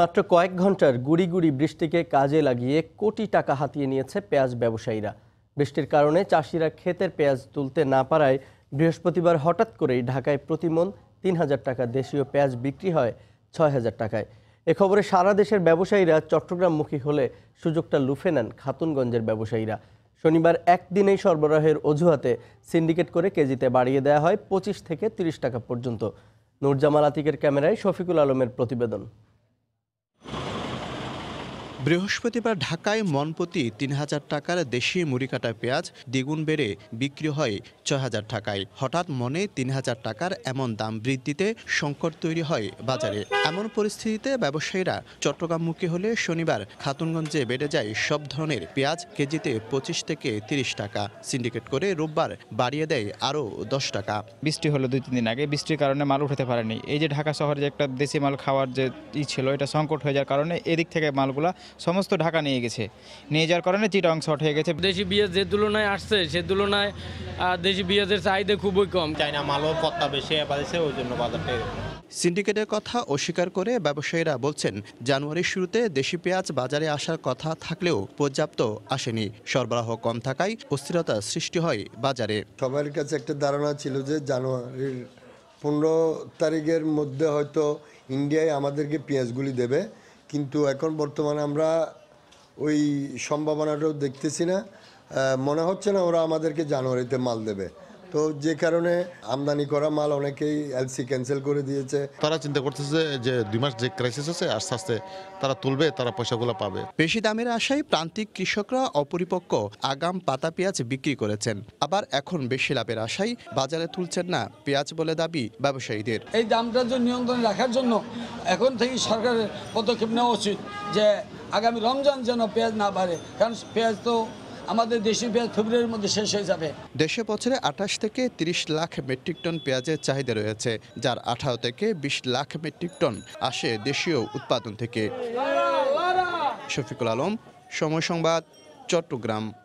মাত্র কয়েক ঘন্টার গুড়ি গুড়ি বৃষ্টিকে কাজে লাগিয়ে কোটি টাকা হাতিয়ে নিয়েছে পেঁয়াজ ব্যবসায়ীরা বৃষ্টির কারণে চাষিরা ক্ষেতের পেঁয়াজ তুলতে না পারায় বৃহস্পতিবার হঠাৎ করেই ঢাকায় প্রতিমন তিন হাজার টাকা দেশীয় পেঁয়াজ বিক্রি হয় ছয় হাজার টাকায় এ খবরে সারা দেশের ব্যবসায়ীরা চট্টগ্রামমুখী হলে সুযোগটা লুফে নেন খাতুনগঞ্জের ব্যবসায়ীরা শনিবার একদিনেই সরবরাহের অজুহাতে সিন্ডিকেট করে কেজিতে বাড়িয়ে দেওয়া হয় পঁচিশ থেকে তিরিশ টাকা পর্যন্ত নুরজামাল আতিকের ক্যামেরায় শফিকুল আলমের প্রতিবেদন বৃহস্পতিবার ঢাকায় মনপতি তিন হাজার টাকার দেশি মুড়িকাটা পেঁয়াজ দ্বিগুণ বেড়ে বিক্রি হয় ছয় হাজার টাকায় হঠাৎ মনে তিন হাজার টাকার এমন দাম বৃদ্ধিতে সংকট তৈরি হয় বাজারে এমন পরিস্থিতিতে ব্যবসায়ীরা চট্টগ্রামমুখী হলে শনিবার খাতুনগঞ্জে বেড়ে যায় সব ধরনের পেঁয়াজ কেজিতে পঁচিশ থেকে তিরিশ টাকা সিন্ডিকেট করে রোববার বাড়িয়ে দেয় আরও দশ টাকা বৃষ্টি হলো দুই তিন দিন আগে বৃষ্টির কারণে মাল উঠাতে পারেনি এই যে ঢাকা শহরে যে একটা দেশি মাল খাওয়ার যে ই ছিল এটা সংকট হয়ে যাওয়ার কারণে এদিক থেকে মালগুলা সমস্ত ঢাকা নিয়ে গেছে নিয়ে যাওয়ার কারণে চিটাং শর্ট হয়ে গেছে দেশি বিয়াজ যে তুলনায় আসছে সে তুলনায় দেশি বিয়াজের চাহিদা খুবই কম চাইনা মালও পত্তা বেশি বাড়ছে ওই জন্য বাজারটা সিন্ডিকেটের কথা অস্বীকার করে ব্যবসায়ীরা বলছেন জানুয়ারির শুরুতে দেশি পেঁয়াজ বাজারে আসার কথা থাকলেও পর্যাপ্ত আসেনি সরবরাহ কম থাকায় অস্থিরতা সৃষ্টি হয় বাজারে সবাই কাছে একটা ধারণা ছিল যে জানুয়ারির পনেরো তারিখের মধ্যে হয়তো ইন্ডিয়ায় আমাদেরকে পেঁয়াজগুলি দেবে কিন্তু এখন বর্তমানে আমরা ওই সম্ভাবনাটাও দেখতেছি না মনে হচ্ছে না ওরা আমাদেরকে জানুয়ারিতে মাল দেবে তো যে কারণে আমদানি করা মাল অনেকেই এলসি ক্যান্সেল করে দিয়েছে তারা চিন্তা করতেছে যে দুই মাস যে ক্রাইসিস আছে আস্তে আস্তে তারা তুলবে তারা পয়সাগুলো পাবে বেশি দামের আশায় প্রান্তিক কৃষকরা অপরিপক্ক আগাম পাতা পেঁয়াজ বিক্রি করেছেন আবার এখন বেশি লাভের আশায় বাজারে তুলছেন না পেঁয়াজ বলে দাবি ব্যবসায়ীদের এই দামটা নিয়ন্ত্রণ রাখার জন্য এখন থেকেই সরকারের পদক্ষেপ নেওয়া উচিত যে আগামী রমজান যেন পেঁয়াজ না বাড়ে কারণ পেঁয়াজ তো আমাদের দেশি পেঁয়াজ ফেব্রুয়ারির মধ্যে শেষ হয়ে যাবে দেশে বছরে আঠাশ থেকে ৩০ লাখ মেট্রিক টন পেঁয়াজের চাহিদা রয়েছে যার আঠারো থেকে ২০ লাখ মেট্রিক টন আসে দেশীয় উৎপাদন থেকে শফিকুল আলম সময় সংবাদ চট্টগ্রাম